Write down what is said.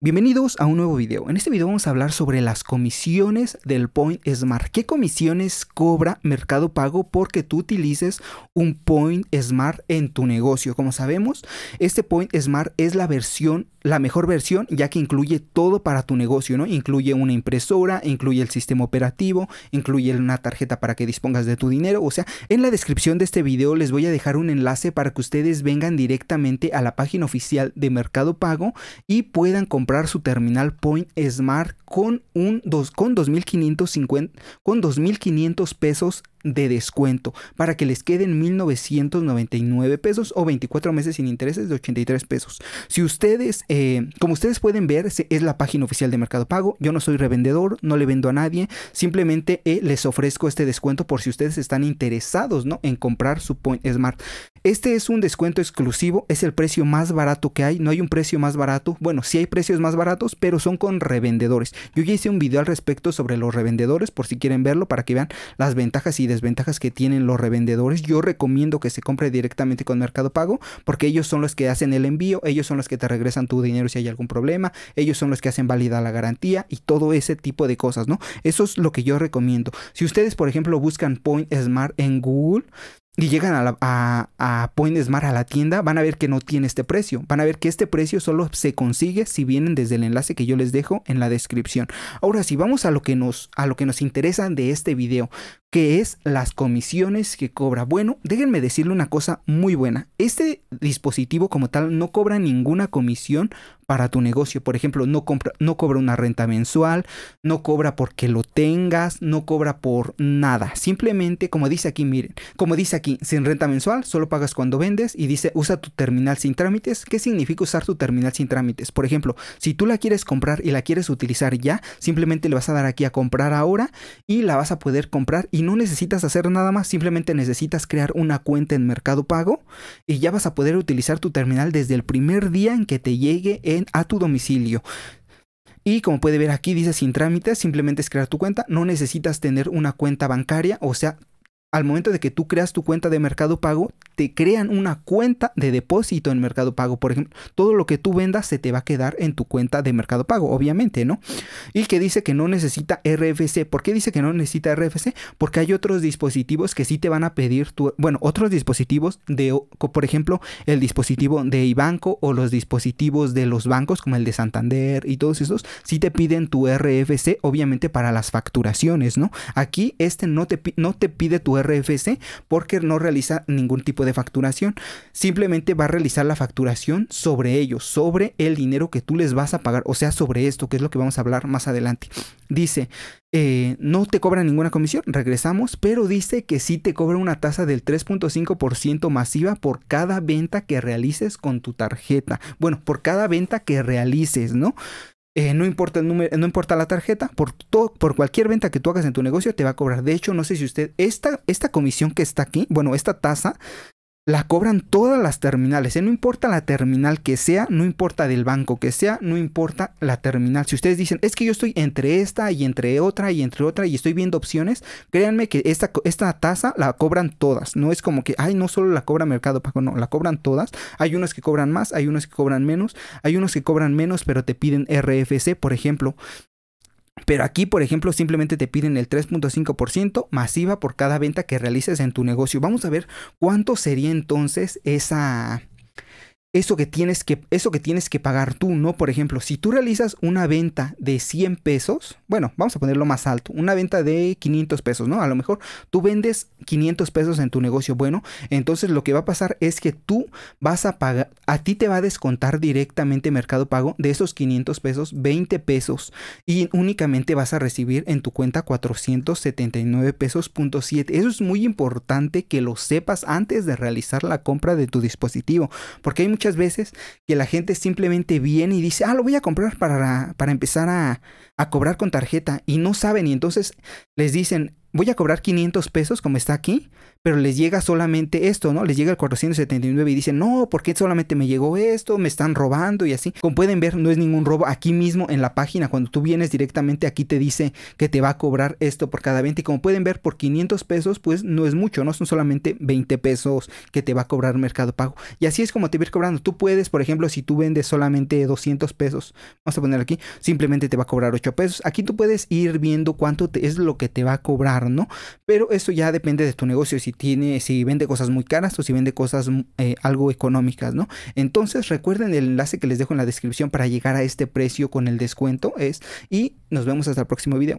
Bienvenidos a un nuevo video. En este video vamos a hablar sobre las comisiones del Point Smart. ¿Qué comisiones cobra Mercado Pago porque tú utilices un Point Smart en tu negocio? Como sabemos, este Point Smart es la versión la mejor versión ya que incluye todo para tu negocio, ¿no? Incluye una impresora, incluye el sistema operativo, incluye una tarjeta para que dispongas de tu dinero. O sea, en la descripción de este video les voy a dejar un enlace para que ustedes vengan directamente a la página oficial de Mercado Pago y puedan comprar su terminal Point Smart con un dos, con con 2500 pesos de descuento para que les queden 1.999 pesos o 24 meses sin intereses de 83 pesos. Si ustedes, eh, como ustedes pueden ver, es la página oficial de Mercado Pago. Yo no soy revendedor, no le vendo a nadie, simplemente eh, les ofrezco este descuento por si ustedes están interesados ¿no? en comprar su Point Smart. Este es un descuento exclusivo, es el precio más barato que hay, no hay un precio más barato, bueno, si hay precios más baratos, pero son con revendedores. Yo ya hice un video al respecto sobre los revendedores, por si quieren verlo, para que vean las ventajas y desventajas Ventajas que tienen los revendedores, yo recomiendo que se compre directamente con Mercado Pago porque ellos son los que hacen el envío, ellos son los que te regresan tu dinero si hay algún problema, ellos son los que hacen válida la garantía y todo ese tipo de cosas, ¿no? Eso es lo que yo recomiendo. Si ustedes, por ejemplo, buscan Point Smart en Google, y llegan a, la, a, a a la tienda, van a ver que no tiene este precio. Van a ver que este precio solo se consigue si vienen desde el enlace que yo les dejo en la descripción. Ahora, si vamos a lo que nos, a lo que nos interesa de este video, que es las comisiones que cobra. Bueno, déjenme decirle una cosa muy buena. Este dispositivo como tal no cobra ninguna comisión para tu negocio. Por ejemplo, no, compra, no cobra una renta mensual, no cobra porque lo tengas, no cobra por nada. Simplemente, como dice aquí, miren, como dice aquí, sin renta mensual, solo pagas cuando vendes y dice usa tu terminal sin trámites. ¿Qué significa usar tu terminal sin trámites? Por ejemplo, si tú la quieres comprar y la quieres utilizar ya, simplemente le vas a dar aquí a comprar ahora y la vas a poder comprar y no necesitas hacer nada más, simplemente necesitas crear una cuenta en Mercado Pago y ya vas a poder utilizar tu terminal desde el primer día en que te llegue el a tu domicilio. Y como puede ver aquí, dice sin trámites, simplemente es crear tu cuenta. No necesitas tener una cuenta bancaria, o sea, al momento de que tú creas tu cuenta de Mercado Pago, te crean una cuenta de depósito en Mercado Pago. Por ejemplo, todo lo que tú vendas se te va a quedar en tu cuenta de Mercado Pago, obviamente, ¿no? Y que dice que no necesita RFC. ¿Por qué dice que no necesita RFC? Porque hay otros dispositivos que sí te van a pedir tu, bueno, otros dispositivos de, por ejemplo, el dispositivo de iBanco o los dispositivos de los bancos como el de Santander y todos esos, sí te piden tu RFC, obviamente para las facturaciones, ¿no? Aquí este no te, no te pide tu RFC porque no realiza ningún tipo de facturación. Simplemente va a realizar la facturación sobre ellos, sobre el dinero que tú les vas a pagar, o sea, sobre esto, que es lo que vamos a hablar más adelante. Dice, eh, no te cobra ninguna comisión, regresamos, pero dice que sí te cobra una tasa del 3.5% masiva por cada venta que realices con tu tarjeta. Bueno, por cada venta que realices, ¿no? Eh, no, importa el número, no importa la tarjeta, por, por cualquier venta que tú hagas en tu negocio te va a cobrar. De hecho, no sé si usted, esta, esta comisión que está aquí, bueno, esta tasa la cobran todas las terminales. ¿eh? No importa la terminal que sea, no importa del banco que sea, no importa la terminal. Si ustedes dicen, es que yo estoy entre esta y entre otra y entre otra y estoy viendo opciones, créanme que esta, esta tasa la cobran todas. No es como que, ay, no solo la cobra Mercado Pago, no, la cobran todas. Hay unos que cobran más, hay unos que cobran menos, hay unos que cobran menos, pero te piden RFC, por ejemplo. Pero aquí, por ejemplo, simplemente te piden el 3.5% masiva por cada venta que realices en tu negocio. Vamos a ver cuánto sería entonces esa, eso que tienes que, eso que tienes que pagar tú, ¿no? Por ejemplo, si tú realizas una venta de 100 pesos, bueno, vamos a ponerlo más alto, una venta de 500 pesos, ¿no? A lo mejor tú vendes 500 pesos en tu negocio, bueno, entonces lo que va a pasar es que tú vas a pagar, a ti te va a descontar directamente Mercado Pago de esos 500 pesos, 20 pesos y únicamente vas a recibir en tu cuenta 479 pesos Eso es muy importante que lo sepas antes de realizar la compra de tu dispositivo, porque hay muchas veces que la gente simplemente viene y dice, ah, lo voy a comprar para, empezar a, a, cobrar con tarjeta y no saben y entonces les dicen, voy a cobrar 500 pesos como está aquí, pero les llega solamente esto, ¿no? Les llega el 479 y dicen, no, porque solamente me llegó esto? Me están robando y así. Como pueden ver, no es ningún robo. Aquí mismo en la página, cuando tú vienes directamente, aquí te dice que te va a cobrar esto por cada 20 Y como pueden ver, por 500 pesos, pues no es mucho, ¿no? Son solamente 20 pesos que te va a cobrar Mercado Pago. Y así es como te va a ir cobrando. Tú puedes, por ejemplo, si tú vendes solamente 200 pesos, vamos a poner aquí, simplemente te va a cobrar 8 pesos. Aquí tú puedes ir viendo cuánto es lo que te va a cobrar ¿no? Pero eso ya depende de tu negocio, si tiene, si vende cosas muy caras o si vende cosas mm, eh, algo económicas, ¿no? Entonces recuerden el enlace que les dejo en la descripción para llegar a este precio con el descuento es y nos vemos hasta el próximo video.